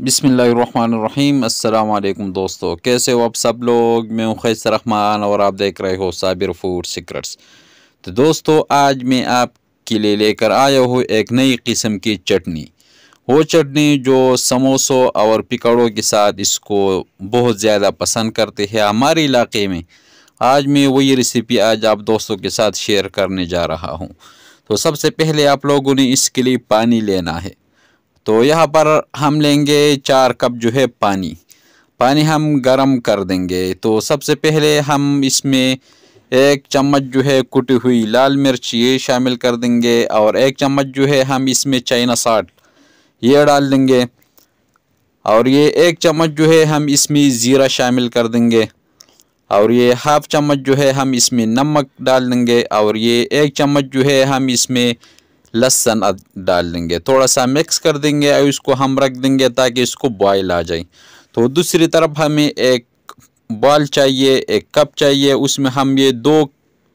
बिसमीम अल्लाम दोस्तों कैसे हो आप सब लोग मैं हूँ खैस रहमान और आप देख रहे हो साबिर फूड सीक्रेट्स तो दोस्तों आज मैं आपके लिए लेकर आया हूँ एक नई किस्म की चटनी वो चटनी जो समोसों और पिकड़ों के साथ इसको बहुत ज़्यादा पसंद करते हैं हमारे इलाके में आज मैं वही रेसिपी आज आप दोस्तों के साथ शेयर करने जा रहा हूँ तो सबसे पहले आप लोगों ने इसके लिए पानी लेना है तो यहाँ पर हम लेंगे चार कप जो है पानी पानी हम गरम कर देंगे तो सबसे पहले हम इसमें एक चम्मच जो है कुटी हुई लाल मिर्च ये शामिल कर देंगे और एक चम्मच जो है हम इसमें चाइना साल्ट ये डाल देंगे और ये एक चम्मच जो है हम इसमें ज़ीरा शामिल कर देंगे और ये हाफ चम्मच जो है हम इसमें नमक डाल देंगे और ये एक चम्मच जो है हम इसमें लहसन डाल देंगे थोड़ा सा मिक्स कर देंगे और इसको हम रख देंगे ताकि इसको बॉयल आ जाए तो दूसरी तरफ हमें एक बॉल चाहिए एक कप चाहिए उसमें हम ये दो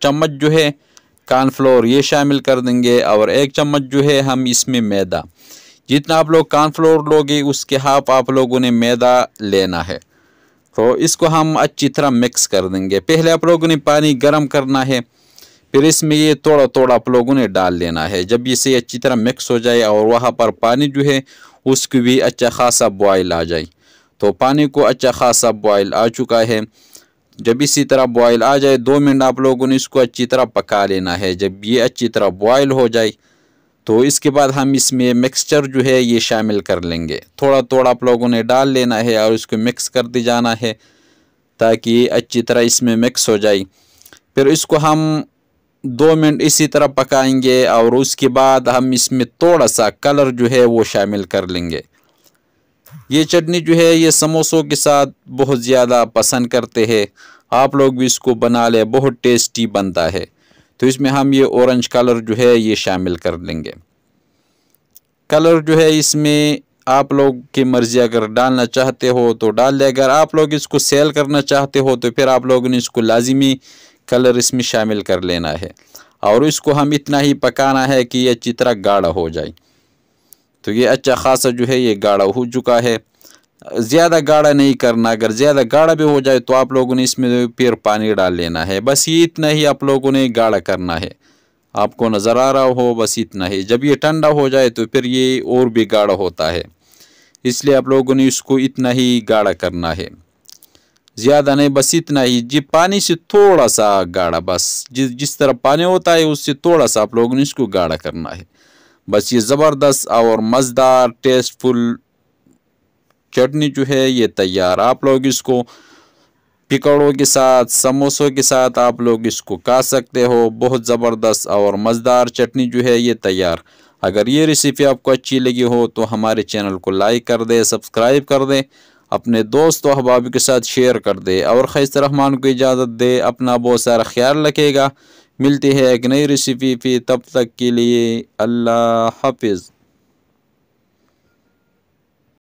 चम्मच जो है कॉर्नफ्लोर ये शामिल कर देंगे और एक चम्मच जो है हम इसमें मैदा जितना आप लोग कॉर्नफ्लोर लोगे उसके हाफ आप लोगों ने मैदा लेना है तो इसको हम अच्छी तरह मिक्स कर देंगे पहले आप लोगों ने पानी गर्म करना है फिर इसमें ये थोड़ा थोड़ा आप लोगों ने डाल लेना है जब इसे अच्छी तरह मिक्स हो जाए और वहाँ पर पानी जो है उसकी भी अच्छा खासा बॉयल आ जाए तो पानी को अच्छा खासा बॉयल आ चुका है जब इसी तरह बॉयल आ जाए दो मिनट आप लोगों ने इसको अच्छी तरह पका लेना है जब ये अच्छी तरह बॉयल हो जाए तो इसके बाद हम इसमें मिक्सचर जो है ये शामिल कर लेंगे थोड़ा थोड़ा आप लोगों ने डाल लेना है और इसको मिक्स कर दी जाना है ताकि अच्छी तरह इसमें मिक्स हो जाए फिर इसको हम दो मिनट इसी तरह पकाएंगे और उसके बाद हम इसमें थोड़ा सा कलर जो है वो शामिल कर लेंगे ये चटनी जो है ये समोसों के साथ बहुत ज़्यादा पसंद करते हैं आप लोग भी इसको बना लें बहुत टेस्टी बनता है तो इसमें हम ये ऑरेंज कलर जो है ये शामिल कर लेंगे कलर जो है इसमें आप लोग की मर्ज़ी अगर डालना चाहते हो तो डाल ले अगर आप लोग इसको सेल करना चाहते हो तो फिर आप लोगों ने इसको लाजमी कलर इसमें शामिल कर लेना है और इसको हम इतना ही पकाना है कि ये चित्रा गाढ़ा हो जाए तो ये अच्छा खासा जो है ये गाढ़ा हो चुका है ज़्यादा गाढ़ा नहीं करना अगर ज़्यादा गाढ़ा भी हो जाए तो आप लोगों ने इसमें फिर पानी डाल लेना है बस ये इतना ही आप लोगों ने गाढ़ा करना है आपको नज़र आ रहा हो बस इतना ही जब ये ठंडा हो जाए तो फिर ये और भी गाढ़ा होता है इसलिए आप लोगों ने इसको इतना ही गाढ़ा करना है ज़्यादा नहीं बस इतना ही जी पानी से थोड़ा सा गाढ़ा बस जिस जिस तरह पानी होता है उससे थोड़ा सा आप लोगों ने इसको गाढ़ा करना है बस ये ज़बरदस्त और मज़ेदार टेस्टफुल चटनी जो है ये तैयार आप लोग इसको पिकड़ों के साथ समोसों के साथ आप लोग इसको खा सकते हो बहुत ज़बरदस्त और मज़ेदार चटनी जो है ये तैयार अगर ये रेसिपी आपको अच्छी लगी हो तो हमारे चैनल को लाइक कर दें सब्सक्राइब कर दें अपने दोस्त व अहबाब के साथ शेयर कर दे और खैस रहमान को इजाज़त दे अपना बहुत सारा ख्याल रखेगा मिलती है एक नई रेसिपी फिर तब तक के लिए अल्लाह हाफिज़